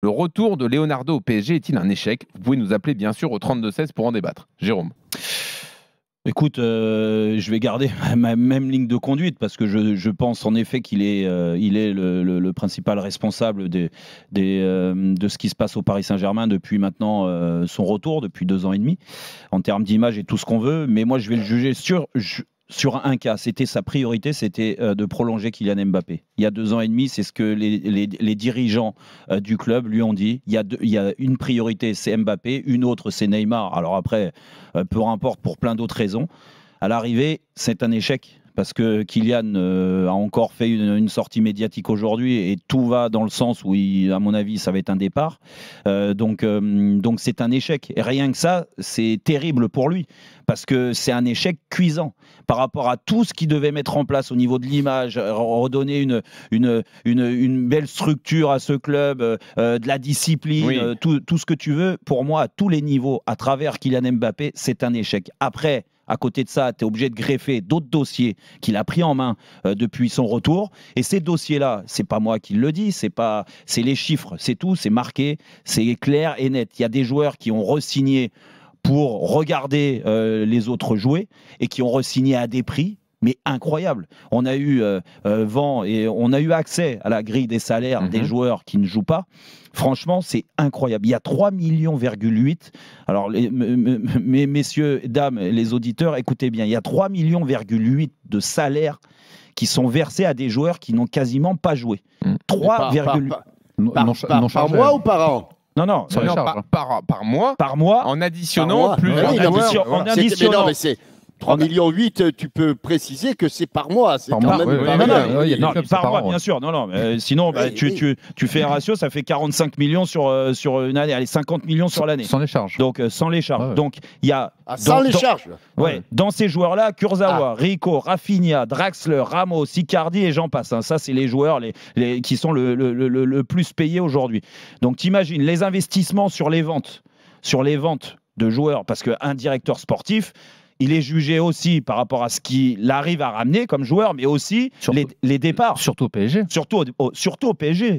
Le retour de Leonardo au PSG est-il un échec Vous pouvez nous appeler bien sûr au 3216 pour en débattre. Jérôme. Écoute, euh, je vais garder ma même ligne de conduite parce que je, pense en effet qu'il est, euh, il est le, principal responsable euh, de ce qui se passe au Paris Saint-Germain depuis maintenant son retour, depuis deux ans et demi, en termes d'image et tout ce qu'on veut. Mais moi, je vais le juger sur, sur un cas, c'était sa priorité, c'était euh, de prolonger Kylian Mbappé. Il y a deux ans et demi, c'est ce que les, dirigeants euh, du club lui ont dit. Il y a, il y a une priorité, c'est Mbappé, une autre, c'est Neymar. Alors après, euh, peu importe, pour plein d'autres raisons. À l'arrivée, c'est un échec parce que Kylian euh, a encore fait une, sortie médiatique aujourd'hui et tout va dans le sens où, à mon avis, ça va être un départ. Euh, donc, euh, donc c'est un échec. Et rien que ça, c'est terrible pour lui parce que c'est un échec cuisant par rapport à tout ce qu'il devait mettre en place au niveau de l'image, redonner une, une, une, belle structure à ce club, de la discipline, tout, tout ce que tu veux. Pour moi, à tous les niveaux, à travers Kylian Mbappé, c'est un échec. Après, à côté de ça, tu es obligé de greffer d'autres dossiers qu'il a pris en main euh, depuis son retour. Et ces dossiers-là, c'est pas moi qui le dis, c'est pas, c'est les chiffres, c'est tout, c'est marqué, c'est clair et net. Il y a des joueurs qui ont resigné pour regarder euh, les autres jouer et qui ont resigné à des prix mais incroyable. On a eu euh, euh, vent et on a eu accès à la grille des salaires des mhm. joueurs qui ne jouent pas. Franchement, c'est incroyable. Il y a 3,8 millions. Alors, les, messieurs, dames, les auditeurs, écoutez bien. Il y a 3,8 millions de salaires qui sont versés à des joueurs qui n'ont quasiment pas joué. 3,8. Mhm. par, mois ou par an non, non, hein. par, mois. Par mois. En additionnant plus. en, additionnant. 3,8 millions 8, tu peux préciser que c'est par mois. C'est par mois, par, mois, bien sûr. Non, euh, sinon, bah, tu, fais un ratio, ça fait 45 millions sur, euh, sur une année. Allez, 50 millions sur l'année. Sans les charges. Donc, euh, sans les charges. Donc, il y a. Ah, dans, sans les charges ouais, dans ces joueurs-là, Kurzawa, ah. Rico, Rafinha, Draxler, Ramos, Sicardi et j'en passe. Hein. Ça, c'est les joueurs qui sont le, plus payés aujourd'hui. Donc, t'imagines les investissements sur les ventes, sur les ventes de joueurs, parce qu'un directeur sportif, il est jugé aussi par rapport à ce qu'il arrive à ramener comme joueur, mais aussi sur les, départs. Surtout au PSG. surtout au PSG.